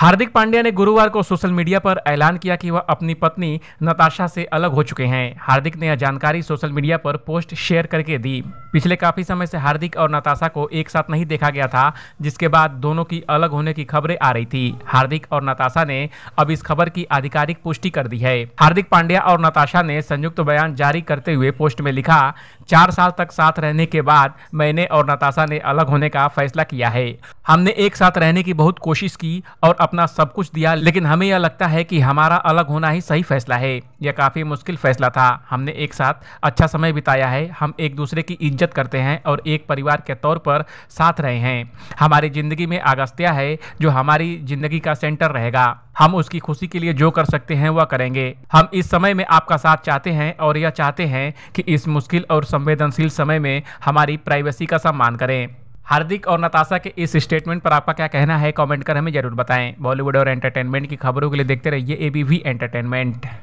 हार्दिक पांड्या ने गुरुवार को सोशल मीडिया पर ऐलान किया कि वह अपनी पत्नी नताशा से अलग हो चुके हैं हार्दिक ने यह जानकारी सोशल मीडिया पर पोस्ट शेयर करके दी पिछले काफी समय से हार्दिक और नताशा को एक साथ नहीं देखा गया था जिसके बाद दोनों की अलग होने की खबरें आ रही थी हार्दिक और नताशा ने अब इस खबर की आधिकारिक पुष्टि कर दी है हार्दिक पांड्या और नताशा ने संयुक्त बयान जारी करते हुए पोस्ट में लिखा चार साल तक साथ रहने के बाद मैंने और नताशा ने अलग होने का फैसला किया है हमने एक साथ रहने की बहुत कोशिश की और अपना सब कुछ दिया लेकिन हमें यह लगता है कि हमारा अलग होना ही सही फैसला है यह काफ़ी मुश्किल फैसला था हमने एक साथ अच्छा समय बिताया है हम एक दूसरे की इज्जत करते हैं और एक परिवार के तौर पर साथ रहे हैं हमारी ज़िंदगी में अगस्त्या है जो हमारी ज़िंदगी का सेंटर रहेगा हम उसकी खुशी के लिए जो कर सकते हैं वह करेंगे हम इस समय में आपका साथ चाहते हैं और यह चाहते हैं कि इस मुश्किल और संवेदनशील समय में हमारी प्राइवेसी का सम्मान करें हार्दिक और नताशा के इस स्टेटमेंट पर आपका क्या कहना है कमेंट कर हमें जरूर बताएं बॉलीवुड और एंटरटेनमेंट की खबरों के लिए देखते रहिए एबीवी एंटरटेनमेंट